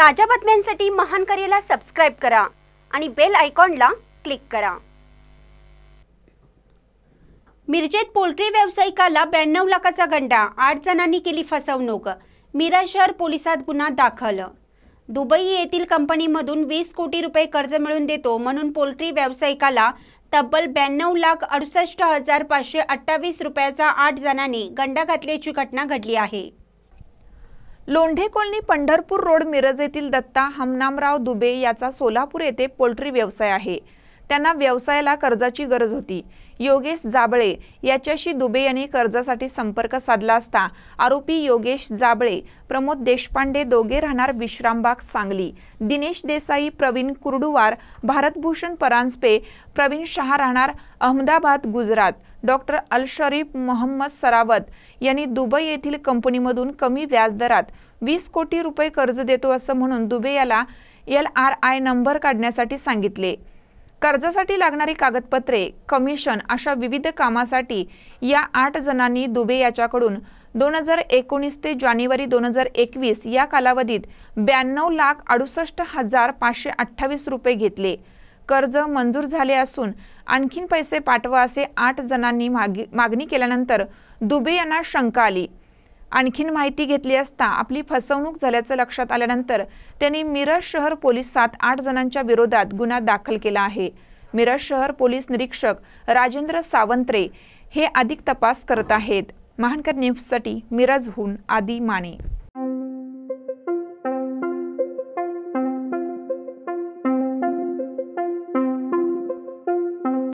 ताज्या बातम्यांसाठी महान करेला सबस्क्राईब करा आणि बेल आयकॉनला क्लिक करा मिरजेत पोल्ट्री व्यावसायिकाला ब्याण्णव लाखाचा गंडा आठ जणांनी केली फसवणूक मीरा शहर पोलिसात गुन्हा दाखल दुबई येथील कंपनीमधून वीस कोटी रुपये कर्ज मिळवून देतो म्हणून पोल्ट्री व्यावसायिकाला तब्बल ब्याण्णव लाख अडुसष्ट हजार पाचशे अठ्ठावीस रुपयाचा आठ जणांनी गंडा घातल्याची घटना घडली आहे लोंढे कॉलनी पंढरपूर रोड मिरज येथील दत्ता हमनामराव दुबे याचा सोलापूर येथे पोल्ट्री व्यवसाय आहे त्यांना व्यवसायाला कर्जाची गरज होती योगेश जाबळे याच्याशी दुबे यांनी कर्जासाठी संपर्क साधला असता आरोपी योगेश जाबळे प्रमोद देशपांडे दोघे राहणार विश्रामबाग सांगली दिनेश देसाई प्रवीण कुर्डुवार भारतभूषण परांजपे प्रवीण शहा राहणार Ahmedabad Gujarat doctor Al Sharif Mohammed सरावत यांनी दुबई येथील कंपनीमधून कमी व्याजदरात वीस कोटी रुपये कर्ज देतो असं म्हणून दुबे याला एल आर आय नंबर काढण्यासाठी सांगितले कर्जासाठी लागणारी कागदपत्रे कमिशन अशा विविध कामासाठी या आठ जणांनी दुबे याच्याकडून दोन हजार एकोणीस ते जानेवारी दोन हजार एकवीस या कालावधीत ब्याण्णव लाख अडुसष्ट हजार पाचशे अठ्ठावीस रुपये घेतले कर्ज मंजूर झाले असून आणखीन पैसे पाठवा असे आठ जणांनी मागी मागणी केल्यानंतर दुबे यांना शंका आली आणखीन माहिती घेतली असता आपली फसवणूक झाल्याचं लक्षात आल्यानंतर त्यांनी मिरज शहर पोलीस सात आठ जणांच्या विरोधात गुन्हा दाखल केला आहे मिरज शहर पोलीस निरीक्षक राजेंद्र सावंत्रे हे अधिक तपास करत आहेत महानकर न्यूजसाठी मिरजहून आदी माने